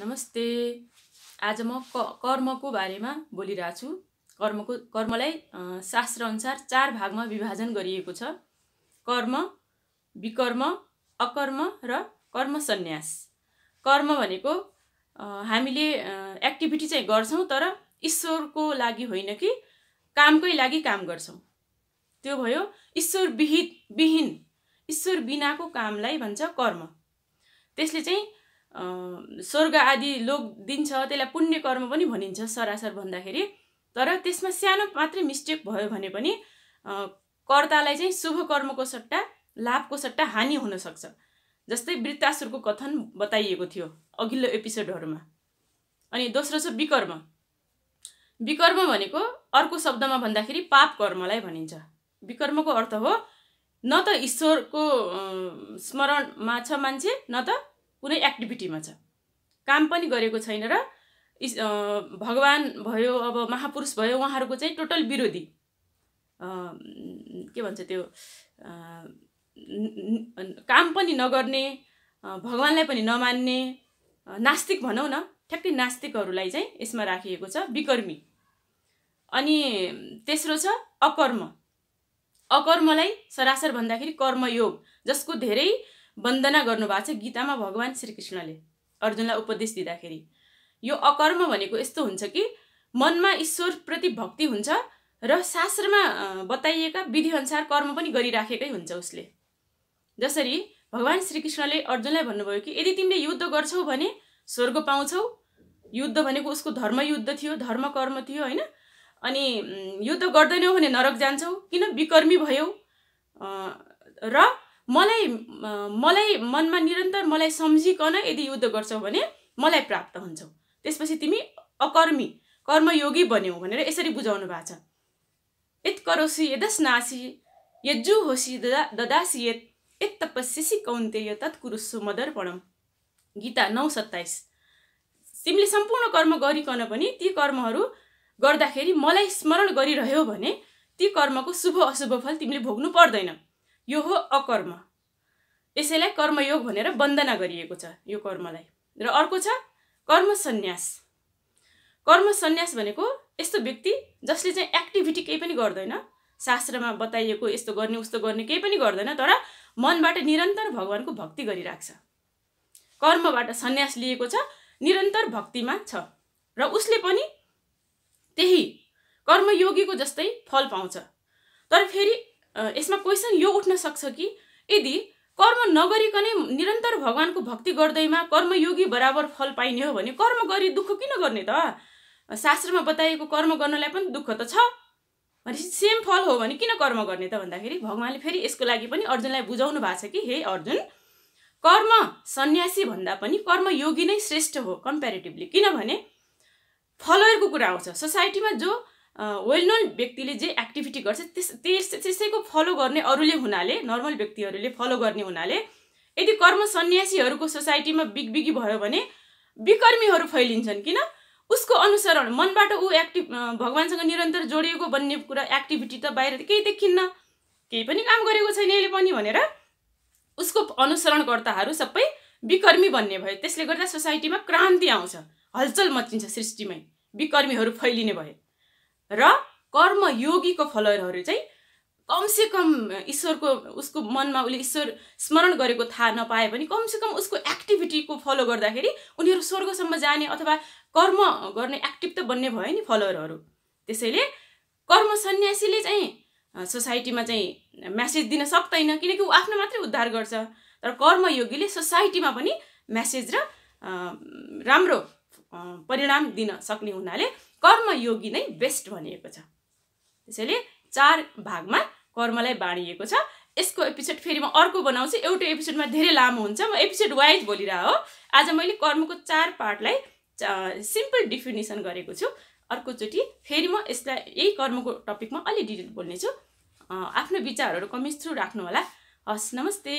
नमस्ते आज म कर्मको बारेमा बोलिरहेको छु कर्मको कर्मलाई शास्त्रअनुसार चार भागमा विभाजन गरिएको छ कर्म विकर्म अकर्म र कर्म सन्यास कर्म भनेको हामीले एक्टिभिटी चाहिँ गर्छौँ तर ईश्वरको लागि होइन कि कामकै लागि काम गर्छौँ त्यो भयो ईश्वर विहित विहीन ईश्वर बिनाको कामलाई भन्छ कर्म त्यसले चाहिँ स्वर्ग आदि लोक दिन्छ त्यसलाई पुण्य कर्म पनि भनिन्छ सरासर भन्दाखेरि तर त्यसमा सानो मात्रै मिस्टेक भयो भने पनि कर्तालाई चाहिँ शुभ कर्मको सट्टा लाभको सट्टा हानि हुनसक्छ जस्तै वृत्तासुरको कथन बताइएको थियो अघिल्लो एपिसोडहरूमा अनि दोस्रो छ विकर्म विकर्म भनेको अर्को शब्दमा भन्दाखेरि पाप कर्मलाई भनिन्छ विकर्मको अर्थ हो न त ईश्वरको स्मरणमा छ मान्छे न त कुनै एक्टिभिटीमा छ काम पनि गरेको छैन र भगवान् भयो अब महापुरुष भयो उहाँहरूको चाहिँ टोटल विरोधी के भन्छ त्यो काम पनि नगर्ने भगवान्लाई पनि नमान्ने नास्तिक भनौँ न ठ्याक्कै नास्तिकहरूलाई चाहिँ यसमा राखिएको छ विकर्मी अनि तेस्रो छ अकर्म अकर्मलाई सरासर भन्दाखेरि कर्मयोग जसको धेरै वन्दना गर्नुभएको छ गीतामा भगवान् श्रीकृष्णले अर्जुनलाई उपदेश दिँदाखेरि यो अकर्म भनेको यस्तो हुन्छ कि मनमा ईश्वरप्रति भक्ति हुन्छ र शास्त्रमा बताइएका विधिअनुसार कर्म पनि गरिराखेकै हुन्छ उसले जसरी भगवान् श्रीकृष्णले अर्जुनलाई भन्नुभयो कि यदि तिमीले युद्ध गर्छौ भने स्वर्ग पाउँछौ युद्ध भनेको उसको धर्मयुद्ध थियो धर्म कर्म थियो होइन अनि युद्ध गर्दैनौ भने नरक जान्छौ किन विकर्मी भयौ र मलाई मलाई मनमा निरन्तर मलाई सम्झिकन यदि युद्ध गर्छौ भने मलाई प्राप्त हुन्छौ त्यसपछि तिमी अकर्मी कर्मयोगी बन्यौ भनेर यसरी बुझाउनु भएको छ यत करोसी यदस नासी यज्जु होसी ददा ददासी यत यत तपस्यसी कौन्तेय तत्कुरुसु मदर्पणम गीता नौ सत्ताइस तिमीले सम्पूर्ण कर्म गरिकन पनि ती कर्महरू गर्दाखेरि मलाई स्मरण गरिरह्यौ भने ती कर्मको शुभ अशुभ फल तिमीले भोग्नु पर्दैन यो हो अकर्म यसैलाई कर्मयोग भनेर वन्दना गरिएको छ यो कर्मलाई र अर्को छ कर्म सन्यास कर्म सन्यास भनेको यस्तो व्यक्ति जसले चाहिँ एक्टिभिटी केही पनि गर्दैन शास्त्रमा बताइएको यस्तो गर्ने उस्तो गर्ने केही पनि गर्दैन तर मनबाट निरन्तर भगवान्को भक्ति गरिराख्छ कर्मबाट सन्यास लिएको छ निरन्तर भक्तिमा छ र उसले पनि त्यही कर्मयोगीको जस्तै फल पाउँछ तर फेरि यसमा क्वेसन यो उठ्न सक्छ कि यदि कर्म नगरिकनै निरन्तर भगवान्को भक्ति गर्दैमा कर्मयोगी बराबर फल पाइने हो भने कर्म गरी दुःख किन गर्ने त शास्त्रमा बताइएको कर्म गर्नलाई पनि दुःख त छ भनेपछि सेम फल हो भने किन कर्म गर्ने त भन्दाखेरि भगवान्ले फेरि यसको लागि पनि अर्जुनलाई बुझाउनु भएको छ कि हे अर्जुन कर्म सन्यासी भन्दा पनि कर्मयोगी नै श्रेष्ठ हो कम्पेरिटिभली किनभने फलोयरको कुरा आउँछ सोसाइटीमा जो वेल नोन व्यक्तिले जे एक्टिभिटी गर्छ त्यस त्यस त्यसैको फलो गर्ने अरूले हुनाले नर्मल व्यक्तिहरूले फलो गर्ने हुनाले यदि कर्म सन्यासीहरूको सोसाइटीमा बिगबिगी भयो भने विकर्मीहरू फैलिन्छन् किन उसको अनुसरण मनबाट ऊ एक्टिभ भगवान्सँग निरन्तर जोडिएको भन्ने कुरा एक्टिभिटी त बाहिर केही देखिन्न केही पनि काम गरेको छैन यसले पनि भनेर उसको अनुसरणकर्ताहरू सबै विकर्मी भन्ने भयो त्यसले गर्दा सोसाइटीमा क्रान्ति आउँछ हलचल मचिन्छ सृष्टिमै विकर्मीहरू फैलिने भयो र कर्मयोगीको फलोयरहरू चाहिँ कमसेकम ईश्वरको उसको मनमा उसले ईश्वर स्मरण गरेको थाहा नपाए पनि कमसेकम उसको एक्टिभिटीको फलो गर्दाखेरि उनीहरू स्वर्गसम्म जाने अथवा कर्म गर्ने एक्टिभ त बन्ने भयो नि फलोअरहरू त्यसैले कर्म सन्यासीले चाहिँ सोसाइटीमा चाहिँ म्यासेज दिन सक्दैन किनकि ऊ आफ्नो मात्रै उद्धार गर्छ तर कर्मयोगीले सोसाइटीमा पनि म्यासेज र राम्रो परिणाम दिन सक्ने हुनाले कर्मयोगी नै बेस्ट भनिएको छ त्यसैले चार भागमा कर्मलाई बाँडिएको छ यसको एपिसोड फेरि म अर्को बनाउँछु एउटा एपिसोडमा धेरै लामो हुन्छ म एपिसोड वाइज बोलिरह हो आज मैले कर्मको चार पार्टलाई सिम्पल डिफिनेसन गरेको छु अर्कोचोटि फेरि म यसलाई यही कर्मको टपिकमा अलि डिटेल बोल्नेछु आफ्नो विचारहरू कमेन्ट थ्रु राख्नुहोला हस् नमस्ते